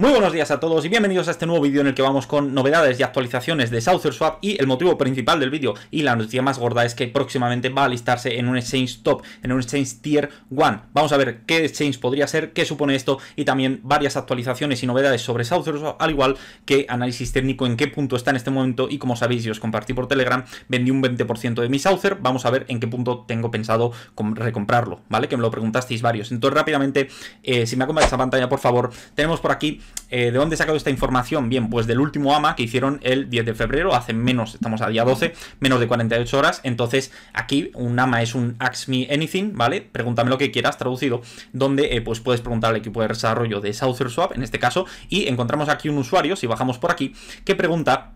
Muy buenos días a todos y bienvenidos a este nuevo vídeo en el que vamos con novedades y actualizaciones de Swap y el motivo principal del vídeo y la noticia más gorda es que próximamente va a listarse en un exchange top, en un exchange tier 1. Vamos a ver qué exchange podría ser, qué supone esto y también varias actualizaciones y novedades sobre Swap, al igual que análisis técnico en qué punto está en este momento y como sabéis yo os compartí por Telegram, vendí un 20% de mi Souther, vamos a ver en qué punto tengo pensado recomprarlo, ¿vale? Que me lo preguntasteis varios. Entonces rápidamente, eh, si me acompañas a pantalla por favor, tenemos por aquí eh, ¿De dónde he sacado esta información? Bien, pues del último AMA que hicieron el 10 de febrero, hace menos, estamos a día 12, menos de 48 horas. Entonces, aquí un AMA es un Ask Me Anything, ¿vale? Pregúntame lo que quieras, traducido, donde eh, pues puedes preguntar al equipo de desarrollo de Southerswap, en este caso, y encontramos aquí un usuario, si bajamos por aquí, que pregunta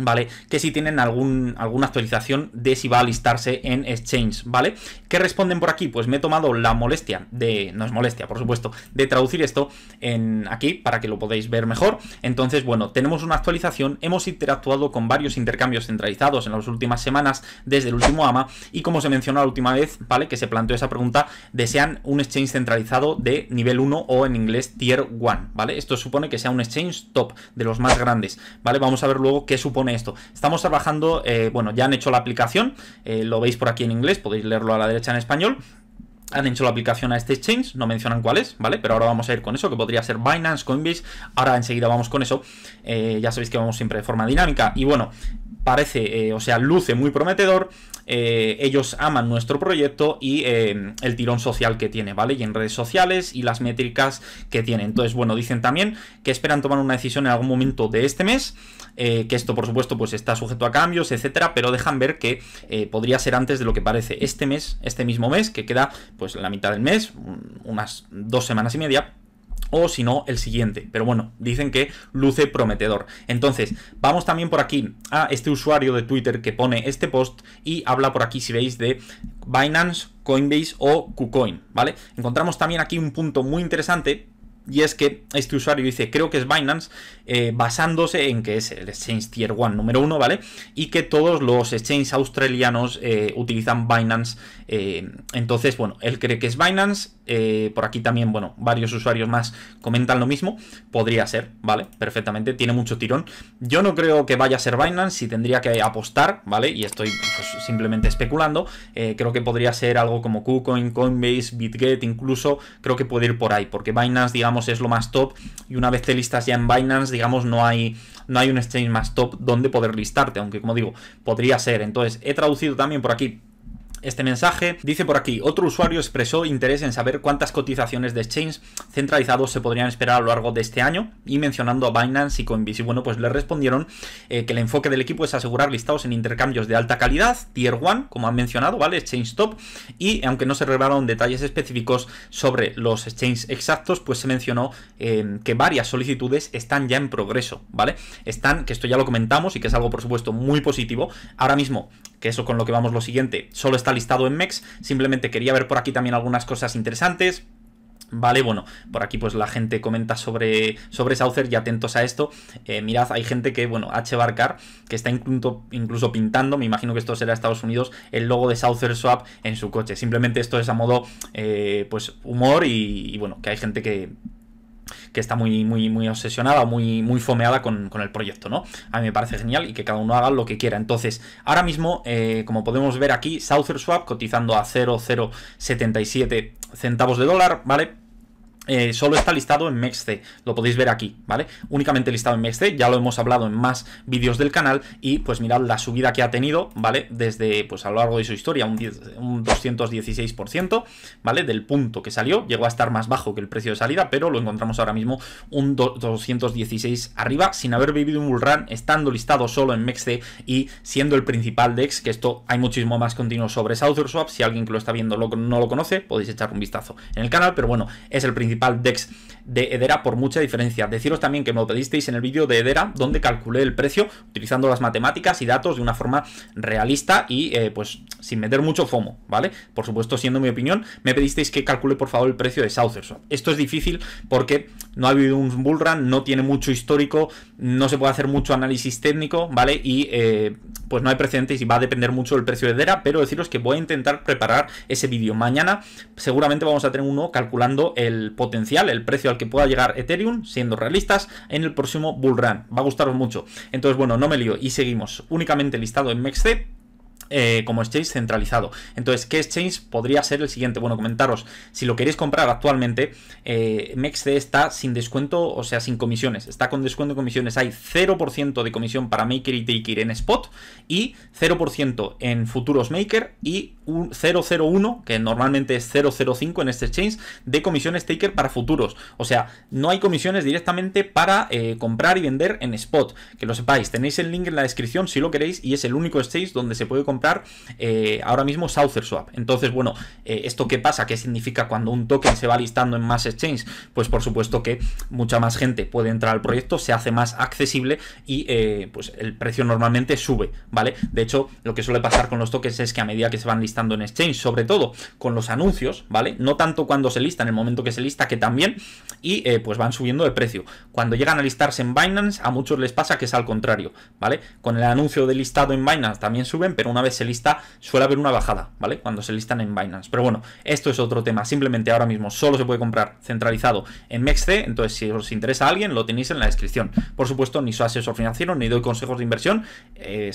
¿Vale? Que si tienen algún, alguna actualización de si va a listarse en Exchange, ¿vale? ¿Qué responden por aquí? Pues me he tomado la molestia de. No es molestia, por supuesto, de traducir esto en aquí para que lo podáis ver mejor. Entonces, bueno, tenemos una actualización. Hemos interactuado con varios intercambios centralizados en las últimas semanas desde el último AMA. Y como se mencionó la última vez, ¿vale? Que se planteó esa pregunta: ¿desean un exchange centralizado de nivel 1 o en inglés tier 1? ¿Vale? Esto supone que sea un exchange top de los más grandes, ¿vale? Vamos a ver luego qué supone esto? Estamos trabajando, eh, bueno, ya han hecho la aplicación, eh, lo veis por aquí en inglés, podéis leerlo a la derecha en español. Han hecho la aplicación a este exchange, no mencionan cuál es, ¿vale? Pero ahora vamos a ir con eso, que podría ser Binance, Coinbase. Ahora enseguida vamos con eso. Eh, ya sabéis que vamos siempre de forma dinámica. Y bueno, parece, o sea, luce muy prometedor. Eh, ellos aman nuestro proyecto y eh, el tirón social que tiene, ¿vale? Y en redes sociales y las métricas que tiene. Entonces, bueno, dicen también que esperan tomar una decisión en algún momento de este mes, eh, que esto, por supuesto, pues está sujeto a cambios, etcétera, pero dejan ver que podría ser antes de lo que parece este mes, este mismo mes, que queda pues la mitad del mes, unas dos semanas y media, o si no, el siguiente. Pero bueno, dicen que luce prometedor. Entonces, vamos también por aquí a este usuario de Twitter que pone este post y habla por aquí, si veis, de Binance, Coinbase o KuCoin, ¿vale? Encontramos también aquí un punto muy interesante y es que este usuario dice, creo que es Binance, eh, basándose en que es el exchange Tier 1 número 1, ¿vale? Y que todos los exchanges australianos eh, utilizan Binance. Eh, entonces, bueno, él cree que es Binance eh, por aquí también, bueno, varios usuarios más comentan lo mismo. Podría ser, ¿vale? Perfectamente, tiene mucho tirón. Yo no creo que vaya a ser Binance si tendría que apostar, ¿vale? Y estoy pues, simplemente especulando. Eh, creo que podría ser algo como KuCoin, Coinbase, BitGet, incluso creo que puede ir por ahí, porque Binance, digamos, es lo más top. Y una vez te listas ya en Binance, digamos, no hay, no hay un exchange más top donde poder listarte, aunque como digo, podría ser. Entonces, he traducido también por aquí este mensaje. Dice por aquí, otro usuario expresó interés en saber cuántas cotizaciones de exchange centralizados se podrían esperar a lo largo de este año y mencionando a Binance y Coinbase. Y bueno, pues le respondieron eh, que el enfoque del equipo es asegurar listados en intercambios de alta calidad, Tier 1, como han mencionado, ¿vale? Exchange Top. Y aunque no se revelaron detalles específicos sobre los exchanges exactos, pues se mencionó eh, que varias solicitudes están ya en progreso, ¿vale? Están, que esto ya lo comentamos y que es algo, por supuesto, muy positivo. Ahora mismo que eso con lo que vamos lo siguiente, solo está listado en MEX. Simplemente quería ver por aquí también algunas cosas interesantes. Vale, bueno, por aquí pues la gente comenta sobre, sobre Saucer y atentos a esto. Eh, mirad, hay gente que, bueno, H. Barcar, que está incluso, pintando, me imagino que esto será Estados Unidos, el logo de Saucer Swap en su coche. Simplemente esto es a modo, eh, pues, humor y, bueno, que hay gente que, que está muy, muy, muy obsesionada, muy, muy fomeada con, el proyecto, ¿no? A mí me parece genial y que cada uno haga lo que quiera. Entonces, ahora mismo, eh, como podemos ver aquí, Southerswap cotizando a 0,077 centavos de dólar, ¿vale? Eh, solo está listado en MEXC, lo podéis ver aquí, ¿vale? Únicamente listado en MEXC, ya lo hemos hablado en más vídeos del canal y pues mirad la subida que ha tenido, ¿vale? Desde, pues a lo largo de su historia, un, 216%, ¿vale? Del punto que salió, llegó a estar más bajo que el precio de salida, pero lo encontramos ahora mismo un 216 arriba, sin haber vivido un bullrun, estando listado solo en MEXC y siendo el principal DEX, que esto hay muchísimo más continuo sobre Swap si alguien que lo está viendo no lo conoce, podéis echar un vistazo en el canal, pero bueno, es el principal DEX de Edera por mucha diferencia. Deciros también que me lo pedisteis en el vídeo de Edera, donde calculé el precio utilizando las matemáticas y datos de una forma realista y eh, pues sin meter mucho FOMO, ¿vale? Por supuesto, siendo mi opinión, me pedisteis que calcule por favor el precio de Southerswap. Esto es difícil porque no ha habido un bull run, no tiene mucho histórico, no se puede hacer mucho análisis técnico, ¿vale? Y eh, pues no hay precedentes y va a depender mucho del precio de Edera, pero deciros que voy a intentar preparar ese vídeo. Mañana seguramente vamos a tener uno calculando el potencial el precio al que pueda llegar Ethereum, siendo realistas, en el próximo Bull Run. Va a gustaros mucho. Entonces, bueno, no me lío y seguimos. Únicamente listado en MEXC eh, como exchange centralizado. Entonces, ¿qué exchange podría ser el siguiente? Bueno, comentaros, si lo queréis comprar actualmente, eh, MEXC está sin descuento, o sea, sin comisiones, está con descuento de comisiones. Hay 0% de comisión para Maker y Taker en spot y 0% en futuros Maker y un 001, que normalmente es 005 en este exchange, de comisiones Taker para futuros. O sea, no hay comisiones directamente para eh, comprar y vender en spot. Que lo sepáis, tenéis el link en la descripción si lo queréis y es el único exchange donde se puede comprar eh, ahora mismo swap Entonces, bueno, eh, ¿esto qué pasa? ¿Qué significa cuando un token se va listando en más exchange? Pues por supuesto que mucha más gente puede entrar al proyecto, se hace más accesible y eh, pues el precio normalmente sube, ¿vale? De hecho, lo que suele pasar con los tokens es que a medida que se van listando en exchange, sobre todo con los anuncios, ¿vale? No tanto cuando se lista, en el momento que se lista, que también, y pues van subiendo de precio. Cuando llegan a listarse en Binance, a muchos les pasa que es al contrario, ¿vale? Con el anuncio de listado en Binance también suben, pero una vez se lista, suele haber una bajada, ¿vale? Cuando se listan en Binance. Pero bueno, esto es otro tema. Simplemente ahora mismo solo se puede comprar centralizado en MEXC. Entonces, si os interesa a alguien, lo tenéis en la descripción. Por supuesto, ni soy asesor financiero, ni doy consejos de inversión. Eh,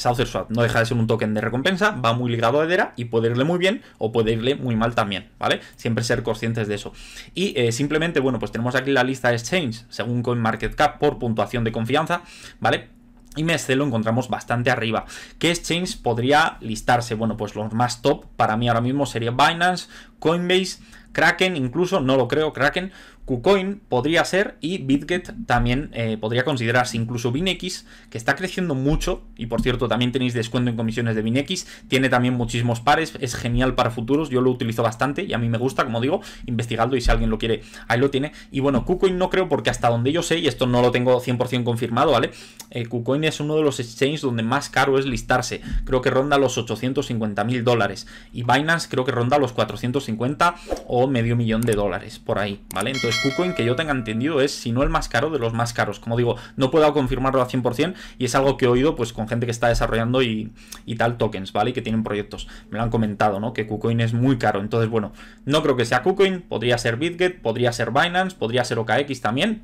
no deja de ser un token de recompensa, va muy ligado a Edera y puede irle muy bien o puede irle muy mal también, ¿vale? Siempre ser conscientes de eso. Y eh, simplemente, bueno, pues tenemos aquí la lista de exchange según CoinMarketCap por puntuación de confianza, ¿vale? Y MSC lo encontramos bastante arriba. ¿Qué exchange podría listarse? Bueno, pues los más top para mí ahora mismo sería Binance, Coinbase, Kraken, incluso, no lo creo, Kraken, KuCoin podría ser y BitGet también eh, podría considerarse. Incluso BinX, que está creciendo mucho, y por cierto, también tenéis descuento en comisiones de BinX, tiene también muchísimos pares, es genial para futuros, yo lo utilizo bastante y a mí me gusta, como digo, investigando y si alguien lo quiere, ahí lo tiene. Y bueno, KuCoin no creo porque hasta donde yo sé, y esto no lo tengo 100% confirmado, ¿vale? Eh, KuCoin es uno de los exchanges donde más caro es listarse, creo que ronda los 850 mil dólares, y Binance creo que ronda los 450 o medio millón de dólares, por ahí, ¿vale? Entonces, que yo tenga entendido es, si no el más caro, de los más caros. Como digo, no puedo confirmarlo al 100% y es algo que he oído pues con gente que está desarrollando y, y tal tokens, ¿vale? que tienen proyectos. Me lo han comentado, ¿no? Que KuCoin es muy caro. Entonces, bueno, no creo que sea KuCoin, podría ser BitGet, podría ser Binance, podría ser OKX también,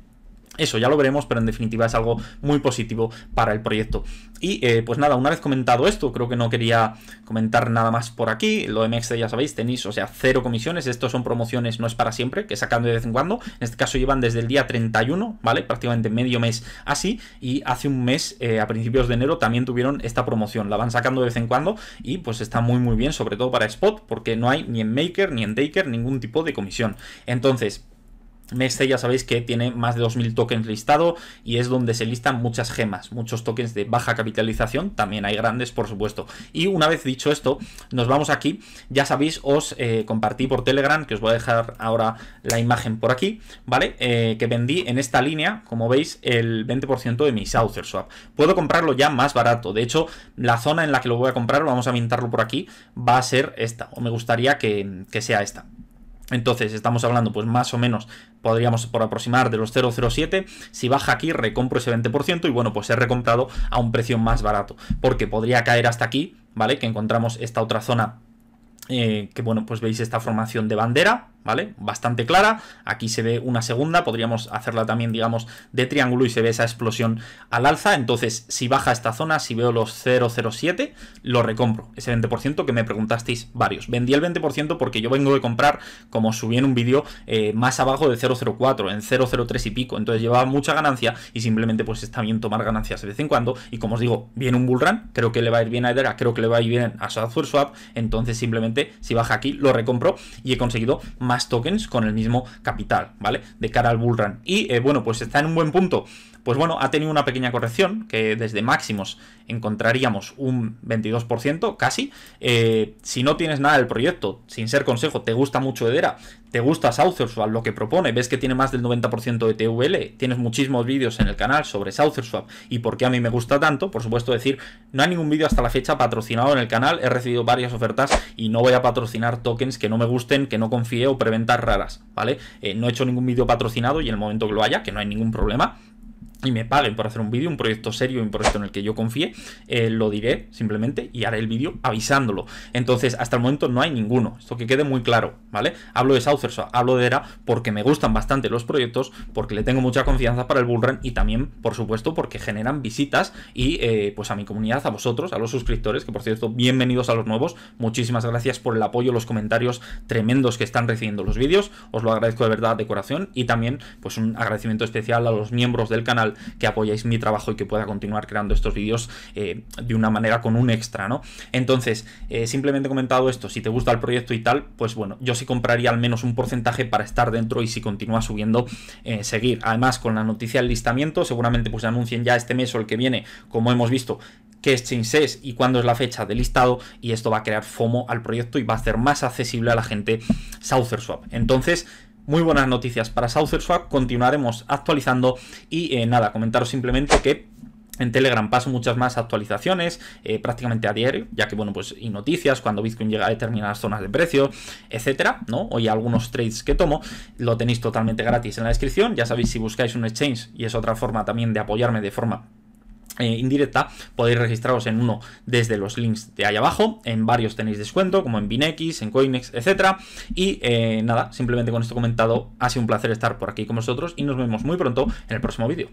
eso ya lo veremos, pero en definitiva es algo muy positivo para el proyecto. Y eh, pues nada, una vez comentado esto, creo que no quería comentar nada más por aquí. Lo MX, ya sabéis, tenéis, o sea, cero comisiones. Estos son promociones, no es para siempre, que sacan de vez en cuando. En este caso llevan desde el día 31, ¿vale? Prácticamente medio mes así. Y hace un mes, eh, a principios de enero, también tuvieron esta promoción. La van sacando de vez en cuando y pues está muy muy bien, sobre todo para Spot, porque no hay ni en Maker ni en Taker ningún tipo de comisión. Entonces, Meste ya sabéis que tiene más de 2.000 tokens listado y es donde se listan muchas gemas, muchos tokens de baja capitalización, también hay grandes por supuesto. Y una vez dicho esto, nos vamos aquí, ya sabéis, os eh, compartí por Telegram, que os voy a dejar ahora la imagen por aquí, ¿vale? Eh, que vendí en esta línea, como veis, el 20% de mi Souther Swap. Puedo comprarlo ya más barato, de hecho, la zona en la que lo voy a comprar, vamos a pintarlo por aquí, va a ser esta, o me gustaría que, que sea esta. Entonces estamos hablando pues más o menos, podríamos por aproximar de los 0,07, si baja aquí recompro ese 20% y bueno pues he recomprado a un precio más barato, porque podría caer hasta aquí, ¿vale? Que encontramos esta otra zona eh, que bueno pues veis esta formación de bandera, ¿vale? Bastante clara, aquí se ve una segunda, podríamos hacerla también, digamos, de triángulo y se ve esa explosión al alza, entonces si baja esta zona, si veo los 0,07, lo recompro, ese 20% que me preguntasteis varios. Vendí el 20% porque yo vengo de comprar, como subí en un vídeo, eh, más abajo de 0,04, en 0,03 y pico, entonces llevaba mucha ganancia y simplemente pues está bien tomar ganancias de vez en cuando y como os digo, viene un bull run, creo que le va a ir bien a Edera, creo que le va a ir bien a Swap, entonces simplemente si baja aquí lo recompro y he conseguido más tokens con el mismo capital, ¿vale? De cara al bull Y eh, bueno, pues está en un buen punto pues bueno, ha tenido una pequeña corrección, que desde máximos encontraríamos un 22% casi. Eh, si no tienes nada del proyecto, sin ser consejo, te gusta mucho Edera, te gusta Southerswap, lo que propone, ves que tiene más del 90% de TVL, tienes muchísimos vídeos en el canal sobre Southerswap, y por qué a mí me gusta tanto, por supuesto decir, no hay ningún vídeo hasta la fecha patrocinado en el canal, he recibido varias ofertas y no voy a patrocinar tokens que no me gusten, que no confíe o preventas raras, ¿vale? Eh, no he hecho ningún vídeo patrocinado y en el momento que lo haya, que no hay ningún problema, y me paguen por hacer un vídeo, un proyecto serio, un proyecto en el que yo confíe, eh, lo diré simplemente y haré el vídeo avisándolo. Entonces, hasta el momento no hay ninguno, esto que quede muy claro, ¿vale? Hablo de Southers, hablo de ERA porque me gustan bastante los proyectos, porque le tengo mucha confianza para el Bullrun y también, por supuesto, porque generan visitas y eh, pues a mi comunidad, a vosotros, a los suscriptores, que por cierto, bienvenidos a los nuevos, muchísimas gracias por el apoyo, los comentarios tremendos que están recibiendo los vídeos, os lo agradezco de verdad de corazón y también pues un agradecimiento especial a los miembros del canal que apoyáis mi trabajo y que pueda continuar creando estos vídeos eh, de una manera con un extra, ¿no? Entonces, eh, simplemente comentado esto, si te gusta el proyecto y tal, pues bueno, yo sí compraría al menos un porcentaje para estar dentro y si continúa subiendo, eh, seguir. Además, con la noticia del listamiento, seguramente pues anuncien ya este mes o el que viene, como hemos visto, qué exchange es y cuándo es la fecha de listado y esto va a crear FOMO al proyecto y va a hacer más accesible a la gente Southerswap. Entonces, muy buenas noticias para Southerswap, continuaremos actualizando y eh, nada, comentaros simplemente que en Telegram paso muchas más actualizaciones, eh, prácticamente a diario, ya que, bueno, pues y noticias, cuando Bitcoin llega a determinadas zonas de precio, etcétera, ¿no? Hoy algunos trades que tomo, lo tenéis totalmente gratis en la descripción. Ya sabéis, si buscáis un exchange, y es otra forma también de apoyarme de forma eh, indirecta, podéis registraros en uno desde los links de ahí abajo. En varios tenéis descuento, como en Binex, en Coinex, etcétera, Y eh, nada, simplemente con esto comentado, ha sido un placer estar por aquí con vosotros y nos vemos muy pronto en el próximo vídeo.